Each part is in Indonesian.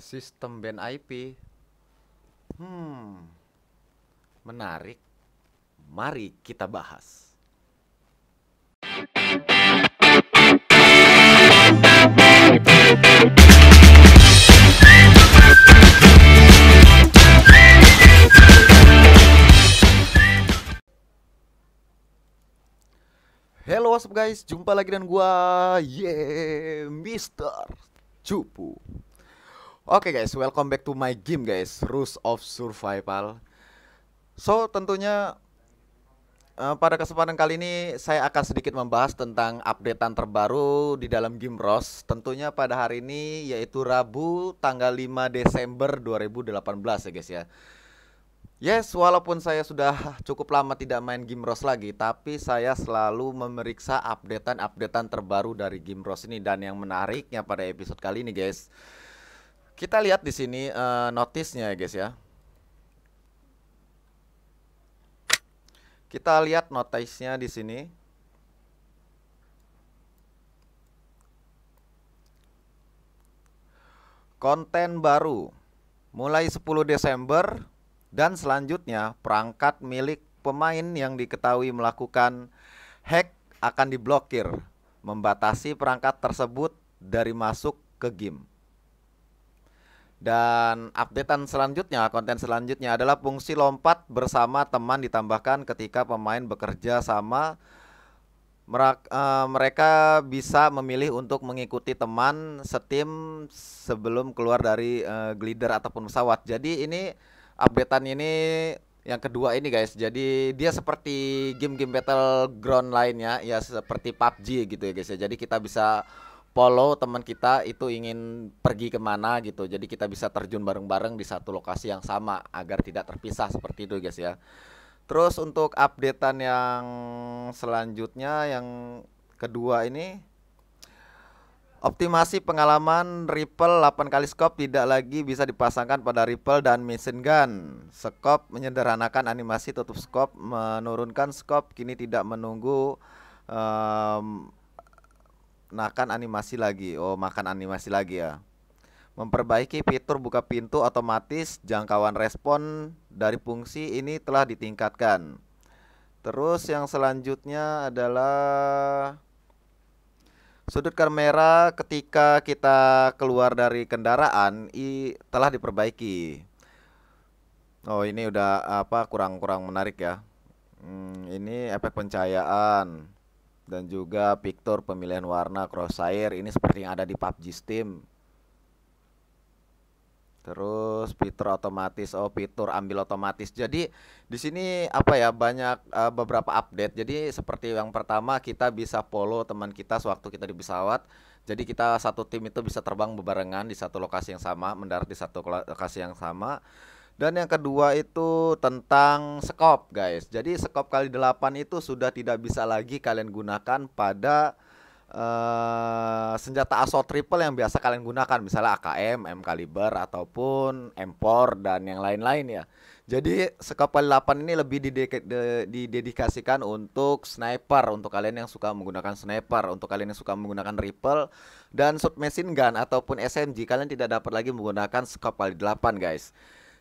Sistem band IP. Hmm. Menarik. Mari kita bahas. Hello what's guys, jumpa lagi dengan gua, yeah, Mister Cupu. Oke okay guys, welcome back to my game guys, Rules of Survival. So tentunya uh, pada kesempatan kali ini saya akan sedikit membahas tentang updatean terbaru di dalam game Ross. Tentunya pada hari ini yaitu Rabu tanggal 5 Desember 2018 ya guys ya. Yes, walaupun saya sudah cukup lama tidak main game Ross lagi, tapi saya selalu memeriksa updatean-updatean terbaru dari game Ross ini dan yang menariknya pada episode kali ini guys kita lihat di sini uh, notisnya ya guys ya. Kita lihat notisnya di sini. Konten baru mulai 10 Desember dan selanjutnya perangkat milik pemain yang diketahui melakukan hack akan diblokir, membatasi perangkat tersebut dari masuk ke game. Dan updatean selanjutnya, konten selanjutnya adalah fungsi lompat bersama teman ditambahkan ketika pemain bekerja sama eh, mereka bisa memilih untuk mengikuti teman setim sebelum keluar dari eh, glider ataupun pesawat. Jadi ini updatean ini yang kedua ini guys. Jadi dia seperti game-game battle ground lainnya ya seperti PUBG gitu ya guys ya. Jadi kita bisa follow teman kita itu ingin pergi kemana gitu jadi kita bisa terjun bareng-bareng di satu lokasi yang sama agar tidak terpisah seperti itu guys ya terus untuk updatean yang selanjutnya yang kedua ini Optimasi pengalaman ripple 8 kali scope tidak lagi bisa dipasangkan pada ripple dan machine gun. Scope menyederhanakan animasi tutup scope, menurunkan scope kini tidak menunggu makan animasi lagi. Oh, makan animasi lagi ya. Memperbaiki fitur buka pintu otomatis jangkauan respon dari fungsi ini telah ditingkatkan. Terus yang selanjutnya adalah sudut kamera ketika kita keluar dari kendaraan i telah diperbaiki. Oh, ini udah apa kurang-kurang menarik ya. Hmm, ini efek pencahayaan dan juga fitur pemilihan warna crosshair ini seperti yang ada di PUBG Steam Terus fitur otomatis, oh fitur ambil otomatis. Jadi di sini apa ya banyak uh, beberapa update. Jadi seperti yang pertama kita bisa follow teman kita sewaktu kita di pesawat. Jadi kita satu tim itu bisa terbang berbarengan di satu lokasi yang sama, mendarat di satu lokasi yang sama. Dan yang kedua itu tentang sekop, guys. Jadi sekop kali 8 itu sudah tidak bisa lagi kalian gunakan pada uh, senjata assault triple yang biasa kalian gunakan, misalnya AKM, M kaliber ataupun M4 dan yang lain-lain ya. Jadi sekop kali 8 ini lebih didedikasikan untuk sniper, untuk kalian yang suka menggunakan sniper, untuk kalian yang suka menggunakan rifle dan submachine gun ataupun SMG, kalian tidak dapat lagi menggunakan sekop kali 8, guys.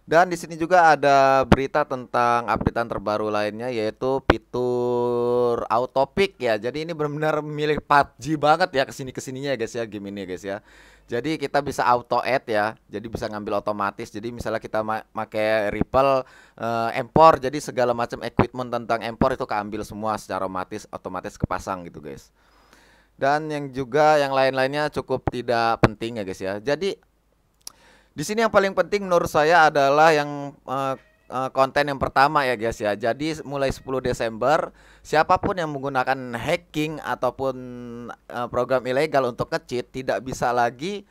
Dan di sini juga ada berita tentang updatean terbaru lainnya yaitu fitur auto ya. Jadi ini benar-benar milik PUBG banget ya kesini kesininya ya guys ya game ini ya guys ya. Jadi kita bisa auto add ya. Jadi bisa ngambil otomatis. Jadi misalnya kita ma Ripple uh, eh, empor jadi segala macam equipment tentang empor itu keambil semua secara otomatis otomatis kepasang gitu guys. Dan yang juga yang lain-lainnya cukup tidak penting ya guys ya. Jadi di sini yang paling penting menurut saya adalah yang uh, konten yang pertama ya guys ya. Jadi mulai 10 Desember siapapun yang menggunakan hacking ataupun eh, program ilegal untuk ngecheat tidak bisa lagi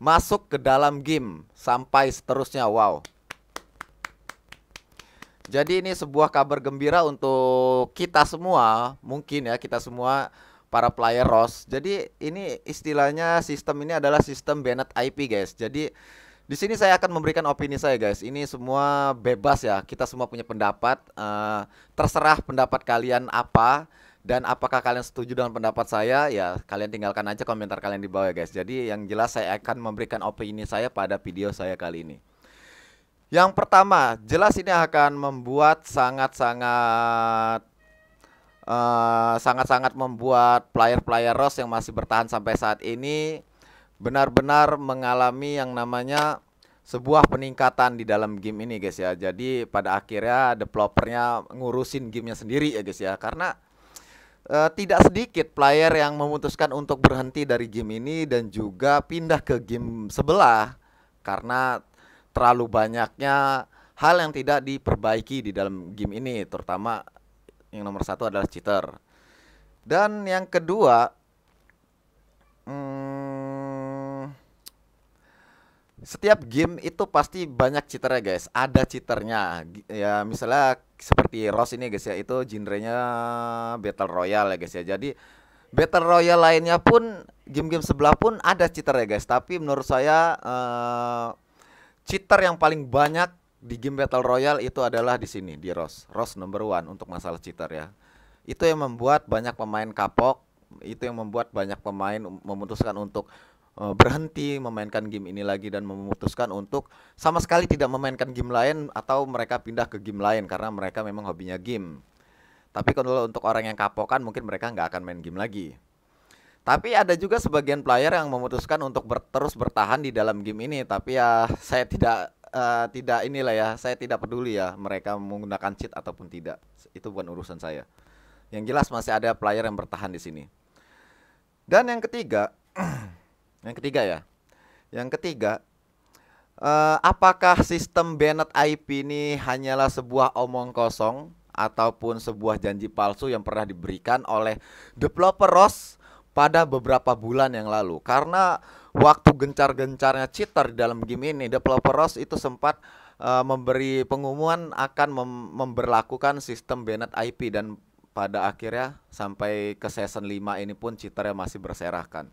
masuk ke dalam game sampai seterusnya. Wow. Jadi ini sebuah kabar gembira untuk kita semua, mungkin ya kita semua para player ROS. Jadi ini istilahnya sistem ini adalah sistem Bennett IP guys. Jadi di sini saya akan memberikan opini saya guys. Ini semua bebas ya. Kita semua punya pendapat. Uh, terserah pendapat kalian apa dan apakah kalian setuju dengan pendapat saya? Ya, kalian tinggalkan aja komentar kalian di bawah ya guys. Jadi yang jelas saya akan memberikan opini saya pada video saya kali ini. Yang pertama, jelas ini akan membuat sangat-sangat eh, sangat-sangat uh, sangat -sangat membuat player-player Rose yang masih bertahan sampai saat ini benar-benar mengalami yang namanya sebuah peningkatan di dalam game ini guys ya jadi pada akhirnya developernya ngurusin gamenya sendiri ya guys ya karena uh, tidak sedikit player yang memutuskan untuk berhenti dari game ini dan juga pindah ke game sebelah karena terlalu banyaknya hal yang tidak diperbaiki di dalam game ini terutama yang nomor satu adalah cheater dan yang kedua hmm, setiap game itu pasti banyak ya guys ada cheaternya ya misalnya seperti Rose ini guys ya itu genrenya battle royale ya guys ya jadi battle royale lainnya pun game-game sebelah pun ada ya guys tapi menurut saya uh, cheater yang paling banyak di game battle royale itu adalah di sini di Rose Rose number one untuk masalah cheater ya itu yang membuat banyak pemain kapok itu yang membuat banyak pemain memutuskan untuk Eh, berhenti memainkan game ini lagi dan memutuskan untuk sama sekali tidak memainkan game lain atau mereka pindah ke game lain karena mereka memang hobinya game. Tapi kalau untuk orang yang kapokan mungkin mereka nggak akan main game lagi. Tapi ada juga sebagian player yang memutuskan untuk ber terus bertahan di dalam game ini. Tapi ya saya tidak uh, tidak inilah ya, saya tidak peduli ya mereka menggunakan cheat ataupun tidak. Itu bukan urusan saya. Yang jelas masih ada player yang bertahan di sini. Dan yang ketiga, Yang ketiga ya. Yang ketiga, uh, apakah sistem Bennett IP ini hanyalah sebuah omong kosong ataupun sebuah janji palsu yang pernah diberikan oleh developer Ross pada beberapa bulan yang lalu? Karena waktu gencar-gencarnya cheater di dalam game ini, developer Ross itu sempat uh, memberi pengumuman akan mem memberlakukan sistem Bennett IP dan pada akhirnya sampai ke season 5 ini pun Citernya masih berserahkan.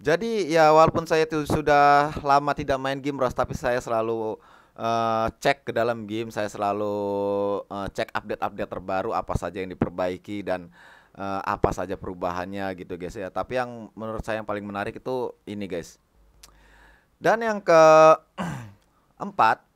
Jadi ya walaupun saya itu sudah lama tidak main game Bros, tapi saya selalu uh, cek ke dalam game, saya selalu uh, cek update-update terbaru apa saja yang diperbaiki dan uh, apa saja perubahannya gitu guys ya. Tapi yang menurut saya yang paling menarik itu ini guys. Dan yang ke empat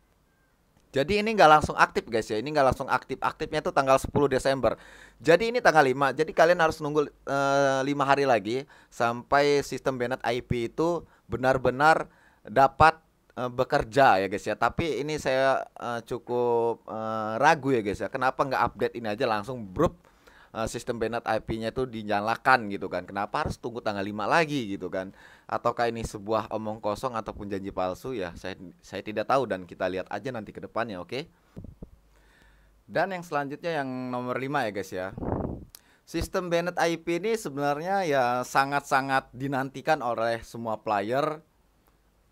jadi ini nggak langsung aktif guys ya. Ini nggak langsung aktif. Aktifnya itu tanggal 10 Desember. Jadi ini tanggal 5. Jadi kalian harus nunggu eh, lima 5 hari lagi sampai sistem Bennett IP itu benar-benar dapat eh, bekerja ya guys ya. Tapi ini saya uh, cukup uh, ragu ya guys ya. Kenapa nggak update ini aja langsung brup Eh, sistem Bennett IP-nya itu dinyalakan gitu kan. Kenapa harus tunggu tanggal 5 lagi gitu kan? Ataukah ini sebuah omong kosong ataupun janji palsu ya? Saya saya tidak tahu dan kita lihat aja nanti ke depannya, oke? Okay? Dan yang selanjutnya yang nomor 5 ya guys ya. Sistem Bennett IP ini sebenarnya ya sangat-sangat dinantikan oleh semua player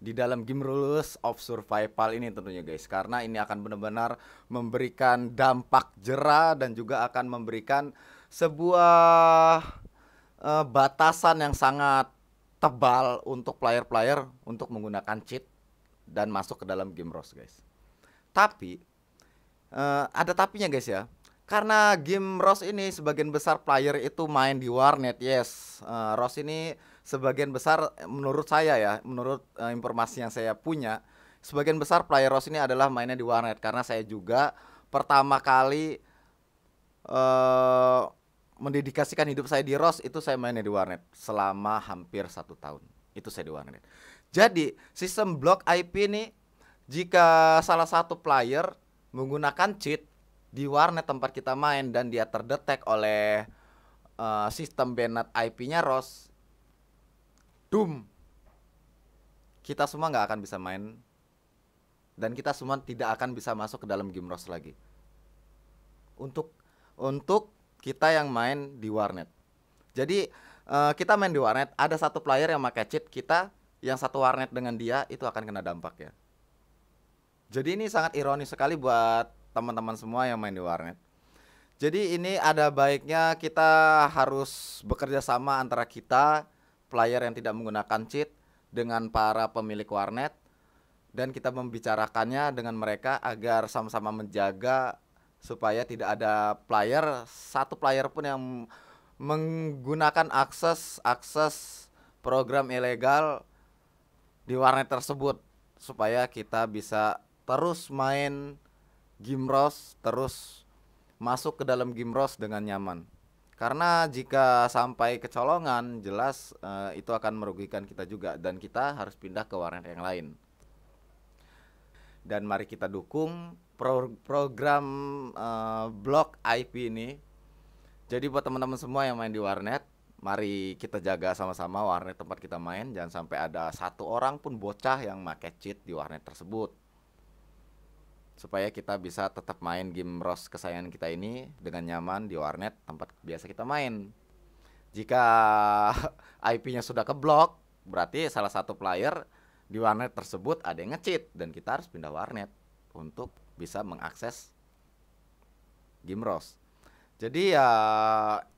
di dalam game rules of survival ini tentunya guys karena ini akan benar-benar memberikan dampak jera dan juga akan memberikan sebuah uh, batasan yang sangat tebal untuk player-player untuk menggunakan cheat dan masuk ke dalam game rules guys. Tapi uh, ada tapinya guys ya. Karena game rose ini sebagian besar player itu main di warnet, yes. Uh, ini sebagian besar eh, menurut saya ya, menurut uh, informasi yang saya punya, sebagian besar player ross ini adalah mainnya di warnet karena saya juga pertama kali uh, mendedikasikan hidup saya di ross itu saya mainnya di warnet selama hampir satu tahun. Itu saya di warnet. Jadi sistem block IP ini jika salah satu player menggunakan cheat di warnet tempat kita main dan dia terdetek oleh uh, sistem banned IP-nya ross Doom kita semua nggak akan bisa main dan kita semua tidak akan bisa masuk ke dalam game Rose lagi untuk untuk kita yang main di warnet jadi uh, kita main di warnet ada satu player yang pakai cheat kita yang satu warnet dengan dia itu akan kena dampak ya jadi ini sangat ironis sekali buat teman-teman semua yang main di warnet jadi ini ada baiknya kita harus bekerja sama antara kita player yang tidak menggunakan cheat dengan para pemilik warnet dan kita membicarakannya dengan mereka agar sama-sama menjaga supaya tidak ada player satu player pun yang menggunakan akses akses program ilegal di warnet tersebut supaya kita bisa terus main Gimros terus masuk ke dalam Gimros dengan nyaman. Karena jika sampai kecolongan, jelas uh, itu akan merugikan kita juga dan kita harus pindah ke warnet yang lain. Dan mari kita dukung pro program uh, blok IP ini. Jadi buat teman-teman semua yang main di warnet, mari kita jaga sama-sama warnet tempat kita main. Jangan sampai ada satu orang pun bocah yang make cheat di warnet tersebut supaya kita bisa tetap main game ROS kesayangan kita ini dengan nyaman di warnet tempat biasa kita main. Jika IP-nya sudah keblok, berarti salah satu player di warnet tersebut ada yang ngecheat dan kita harus pindah warnet untuk bisa mengakses game ross Jadi ya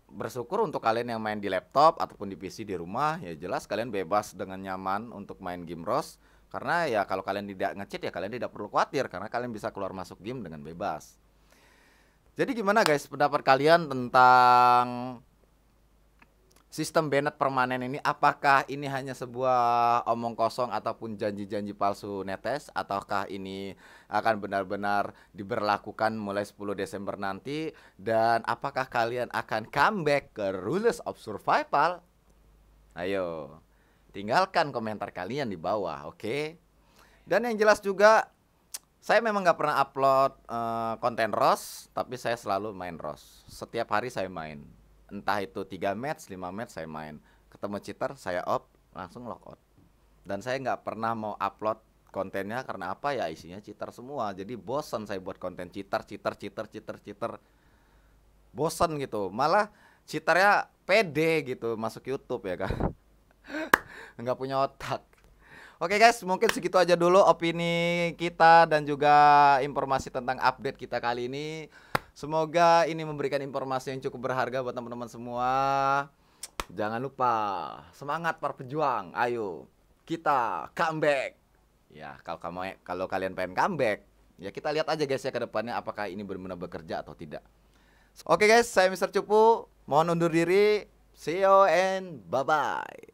bersyukur untuk kalian yang main di laptop ataupun di PC di rumah ya jelas kalian bebas dengan nyaman untuk main game ross karena ya kalau kalian tidak ngecit ya kalian tidak perlu khawatir karena kalian bisa keluar masuk game dengan bebas. Jadi gimana guys pendapat kalian tentang sistem banned permanen ini apakah ini hanya sebuah omong kosong ataupun janji-janji palsu netes ataukah ini akan benar-benar diberlakukan mulai 10 Desember nanti dan apakah kalian akan comeback ke Rules of Survival? Ayo. Tinggalkan komentar kalian di bawah, oke? Okay? Dan yang jelas juga saya memang nggak pernah upload uh, konten ROS, tapi saya selalu main ROS. Setiap hari saya main. Entah itu 3 match, 5 match saya main. Ketemu cheater, saya off, langsung lock out. Dan saya nggak pernah mau upload kontennya karena apa ya isinya cheater semua. Jadi bosan saya buat konten cheater, cheater, cheater, cheater, cheater. Bosan gitu. Malah cheaternya pede gitu masuk YouTube ya kan nggak punya otak. Oke guys, mungkin segitu aja dulu opini kita dan juga informasi tentang update kita kali ini. Semoga ini memberikan informasi yang cukup berharga buat teman-teman semua. Jangan lupa semangat para pejuang. Ayo kita comeback. Ya, kalau kamu kalau kalian pengen comeback, ya kita lihat aja guys ya ke depannya apakah ini benar-benar bekerja atau tidak. Oke guys, saya Mr. Cupu. Mohon undur diri. See you and bye-bye.